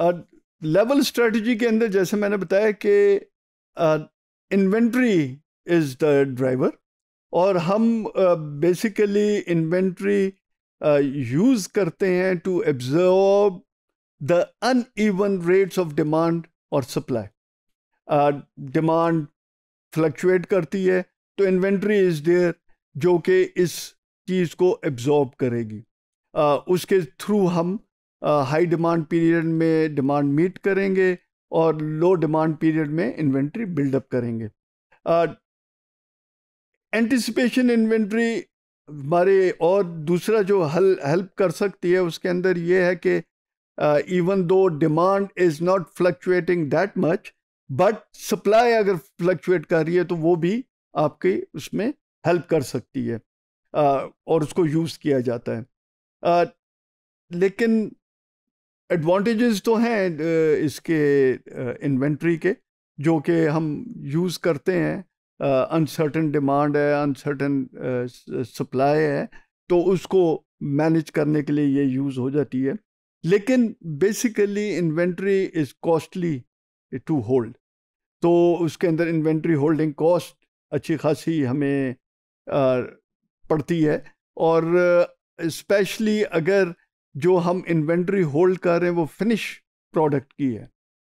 level strategy के अंदर जैसे मैंने बताया कि इन्वेंट्री इज़ द ड्राइवर और हम बेसिकली इन्वेंट्री यूज़ करते हैं to absorb the uneven rates of demand और सप्लाई डिमांड फ्लक्चुएट करती है तो इन्वेंट्री इज़ देयर जो कि इस चीज़ को एब्जॉर्ब करेगी uh, उसके थ्रू हम हाई डिमांड पीरियड में डिमांड मीट करेंगे और लो डिमांड पीरियड में इन्वेंट्री बिल्डअप करेंगे एंटिसिपेशन इन्वेंट्री हमारे और दूसरा जो हल हेल्प कर सकती है उसके अंदर ये है कि even though demand is not fluctuating that much but supply अगर फ्लक्चुएट कर रही है तो वो भी आपकी उसमें हेल्प कर सकती है uh, और उसको यूज़ किया जाता है uh, लेकिन एडवांटेजेस तो हैं इसके इन्वेंट्री के जो कि हम यूज़ करते हैं अनसर्टन डिमांड है अनसर्टन सप्लाई है तो उसको मैनेज करने के लिए ये यूज़ हो जाती है लेकिन basically inventory is costly to hold तो उसके अंदर इन्वेंट्री होल्डिंग कॉस्ट अच्छी खासी हमें पड़ती है और स्पेशली अगर जो हम इन्वेंट्री होल्ड कर रहे हैं वो फिनिश प्रोडक्ट की है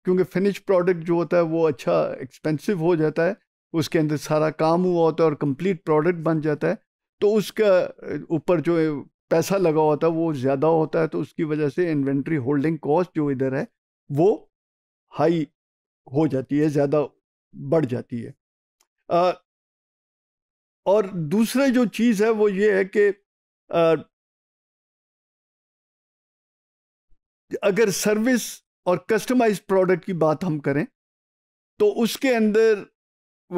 क्योंकि फिनिश प्रोडक्ट जो होता है वो अच्छा एक्सपेंसिव हो जाता है उसके अंदर सारा काम हुआ होता है और कंप्लीट प्रोडक्ट बन जाता है तो उसका ऊपर जो पैसा लगा होता है वो ज़्यादा होता है तो उसकी वजह से इन्वेंट्री होल्डिंग कॉस्ट जो इधर है वो हाई हो जाती है ज़्यादा बढ़ जाती है आ, और दूसरा जो चीज़ है वो ये है कि अगर सर्विस और कस्टमाइज प्रोडक्ट की बात हम करें तो उसके अंदर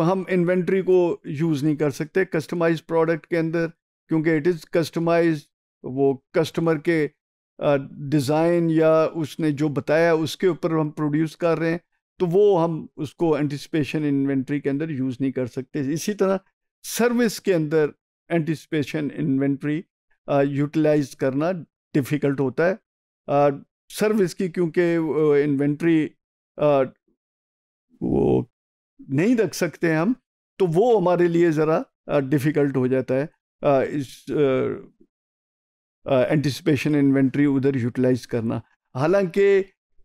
हम इन्वेंट्री को यूज़ नहीं कर सकते कस्टमाइज प्रोडक्ट के अंदर क्योंकि इट इज़ कस्टमाइज वो कस्टमर के डिज़ाइन या उसने जो बताया उसके ऊपर हम प्रोड्यूस कर रहे हैं तो वो हम उसको एंटिसपेशन इन्वेंट्री के अंदर यूज़ नहीं कर सकते इसी तरह सर्विस के अंदर एंटिसपेशन इन्वेंट्री यूटिलाइज करना डिफ़िकल्ट होता है सर्विस की क्योंकि इन्वेंट्री वो नहीं रख सकते हम तो वो हमारे लिए ज़रा डिफ़िकल्ट हो जाता है आ, इस एंटिसिपेशन इन्वेंट्री उधर यूटिलाइज करना हालांकि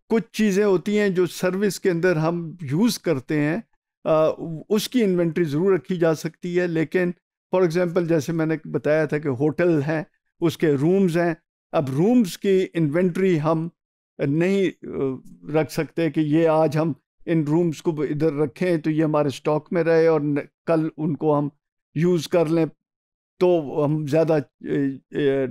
कुछ चीज़ें होती हैं जो सर्विस के अंदर हम यूज़ करते हैं आ, उसकी इन्वेंट्री ज़रूर रखी जा सकती है लेकिन फॉर एग्ज़ाम्पल जैसे मैंने बताया था कि होटल हैं उसके रूम्स हैं अब रूम्स की इन्वेंट्री हम नहीं रख सकते कि ये आज हम इन रूम्स को इधर रखें तो ये हमारे स्टॉक में रहे और कल उनको हम यूज़ कर लें तो हम ज़्यादा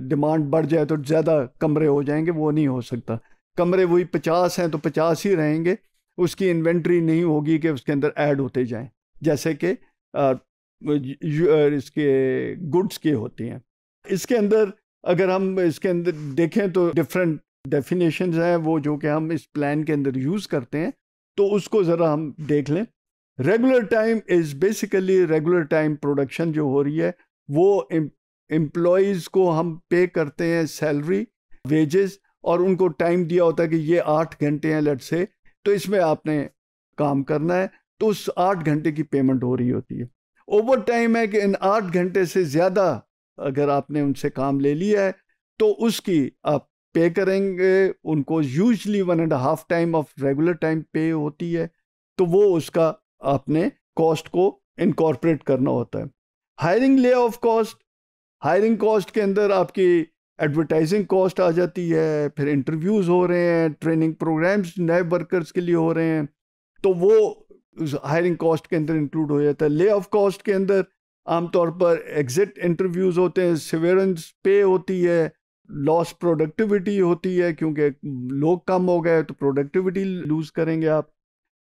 डिमांड बढ़ जाए तो ज़्यादा कमरे हो जाएंगे वो नहीं हो सकता कमरे वही पचास हैं तो पचास ही रहेंगे उसकी इन्वेंट्री नहीं होगी कि उसके अंदर ऐड होते जाएं जैसे कि इसके गुड्स की होती हैं इसके अंदर अगर हम इसके अंदर देखें तो डिफरेंट डेफिनेशन हैं वो जो कि हम इस प्लान के अंदर यूज़ करते हैं तो उसको ज़रा हम देख लें regular time is basically regular time production जो हो रही है वो एम्प्लॉयज़ को हम पे करते हैं सैलरी वेजेस और उनको टाइम दिया होता है कि ये आठ घंटे हैं लट से तो इसमें आपने काम करना है तो उस आठ घंटे की पेमेंट हो रही होती है ओवर टाइम है कि इन आठ घंटे से ज़्यादा अगर आपने उनसे काम ले लिया है तो उसकी आप पे करेंगे उनको usually one and half time of regular time pay होती है तो वो उसका आपने कॉस्ट को इनकॉर्पोरेट करना होता है hiring lay off cost hiring cost के अंदर आपकी एडवर्टाइजिंग कॉस्ट आ जाती है फिर इंटरव्यूज़ हो रहे हैं ट्रेनिंग प्रोग्राम्स नए वर्कर्स के लिए हो रहे हैं तो वो हायरिंग कॉस्ट के अंदर इंक्लूड हो जाता है ले ऑफ कॉस्ट के अंदर आमतौर पर एग्जिट इंटरव्यूज होते हैं सिवेरेंस पे होती है लॉस प्रोडक्टिविटी होती है क्योंकि लोग कम हो गए तो प्रोडक्टिविटी लूज करेंगे आप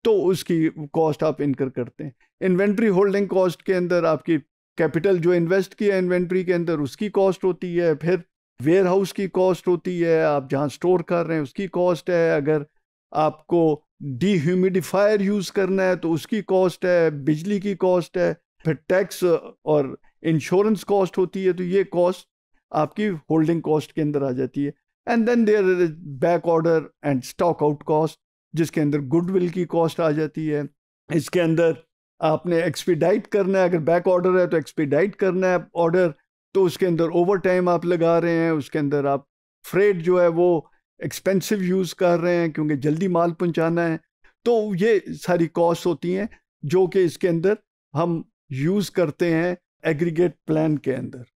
तो उसकी कॉस्ट आप इनकर करते हैं इन्वेंट्री होल्डिंग कॉस्ट के अंदर आपकी कैपिटल जो इन्वेस्ट किया है इन्वेंट्री के अंदर उसकी कॉस्ट होती है फिर वेयर हाउस की कॉस्ट होती है आप जहाँ स्टोर कर रहे हैं उसकी कॉस्ट है अगर आपको डीह्यूमिडिफायर यूज़ करना है तो उसकी कॉस्ट है बिजली की कॉस्ट है फिर टैक्स और इंश्योरेंस कॉस्ट होती है तो ये कॉस्ट आपकी होल्डिंग कॉस्ट के अंदर आ जाती है and then there is back order and stock out cost जिसके अंदर गुडविल की कॉस्ट आ जाती है इसके अंदर आपने एक्सपीडाइट करना है अगर बैक ऑर्डर है तो एक्सपीडाइट करना है ऑर्डर तो उसके अंदर ओवर टाइम आप लगा रहे हैं उसके अंदर आप फ्रेड जो है वो एक्सपेंसिव यूज़ कर रहे हैं क्योंकि जल्दी माल पहुंचाना है तो ये सारी कॉस्ट होती हैं जो कि इसके अंदर हम यूज करते हैं एग्रीगेट प्लान के अंदर